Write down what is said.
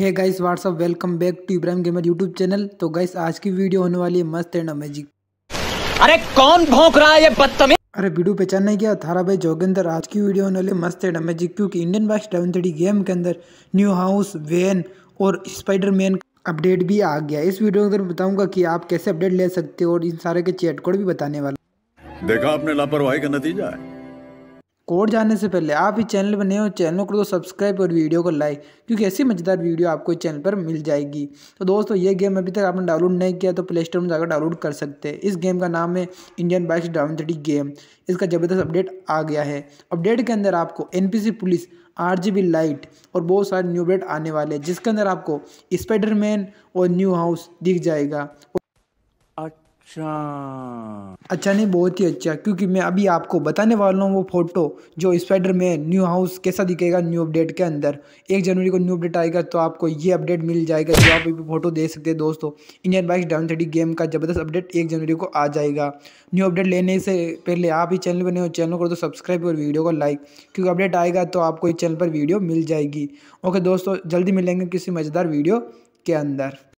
hey guys what's up welcome back to Ibrahim gamer YouTube channel तो guys आज की video होने वाली है मस्त एंड अमेजिंग अरे कौन भोंक रहा है ये बदतमीज अरे वीडियो पहचान नहीं गया थारा भाई जोगिंदर आज की वीडियो होने वाली मस्त एंड अमेजिंग क्योंकि Indian bike seven thirty game के अंदर न्यू हाउस वेन और स्पाइडरमैन अपडेट भी आ गया इस वीडियो के अंदर बताऊंगा कि आप कैसे अपडेट ले सकते हो और इन सारे के चैट कोड भी बताने वाले देखा आपने लापरवाही का नतीजा है कोड जानने से पहले आप इस चैनल पर नए हो चैनल को तो सब्सक्राइब और वीडियो को लाइक क्योंकि ऐसी मज़ेदार वीडियो आपको इस चैनल पर मिल जाएगी तो दोस्तों ये गेम अभी तक आपने डाउनलोड नहीं किया तो प्ले स्टोर में जाकर डाउनलोड कर सकते हैं इस गेम का नाम है Indian bikes down thirty game इसका ज़बरदस्त अपडेट आ गया है अपडेट के अंदर आपको एन पुलिस आर लाइट और बहुत सारे न्यू अपडेट आने वाले हैं जिसके अंदर आपको स्पाइडरमैन और न्यू हाउस दिख जाएगा अच्छा अच्छा नहीं बहुत ही अच्छा क्योंकि मैं अभी आपको बताने वाला हूँ वो फोटो जो स्पाइडर में न्यू हाउस कैसा दिखेगा न्यू अपडेट के अंदर एक जनवरी को न्यू अपडेट आएगा तो आपको ये अपडेट मिल जाएगा जो आप अभी फोटो देख सकते हैं दोस्तों Indian bikes down thirty game का ज़बरदस्त अपडेट एक जनवरी को आ जाएगा न्यू अपडेट लेने से पहले आप ही चैनल पर नहीं हो चैनल को तो सब्सक्राइब और वीडियो को लाइक क्योंकि अपडेट आएगा तो आपको इस चैनल पर वीडियो मिल जाएगी ओके दोस्तों जल्दी मिलेंगे किसी मज़ेदार वीडियो के अंदर